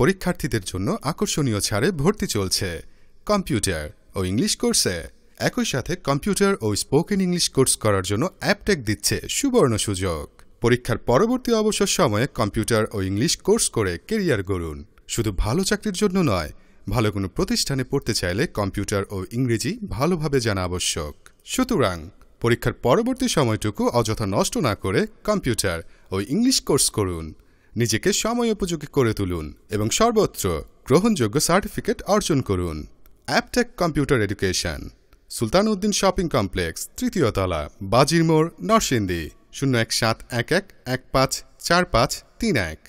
পরীক্ষার্থীদের জন্য আকর্ষণীয় ছাড়ে ভর্তি চলছে কম্পিউটার ও ইংলিশ কোর্সে একই সাথে কম্পিউটার ও স্পোকেন ইংলিশ কোর্স করার জন্য অ্যাপটেক দিচ্ছে সুবর্ণ সুযোগ পরীক্ষার পরবর্তী অবসর সময়ে কম্পিউটার ও ইংলিশ কোর্স করে কেরিয়ার গড়ুন শুধু ভালো চাকরির জন্য নয় ভালো কোনো প্রতিষ্ঠানে পড়তে চাইলে কম্পিউটার ও ইংরেজি ভালোভাবে জানা আবশ্যক সুতরাং পরীক্ষার পরবর্তী সময়টুকু অযথা নষ্ট না করে কম্পিউটার ও ইংলিশ কোর্স করুন নিজেকে সময় উপযোগী করে তুলুন এবং সর্বত্র গ্রহণযোগ্য সার্টিফিকেট অর্জন করুন Aptech computer education Sultan Uddin shopping complex তৃতীয় তলা বাজির মোড় নরসিংদী শূন্য এক সাত এক এক এক পাঁচ চার পাঁচ তিন এক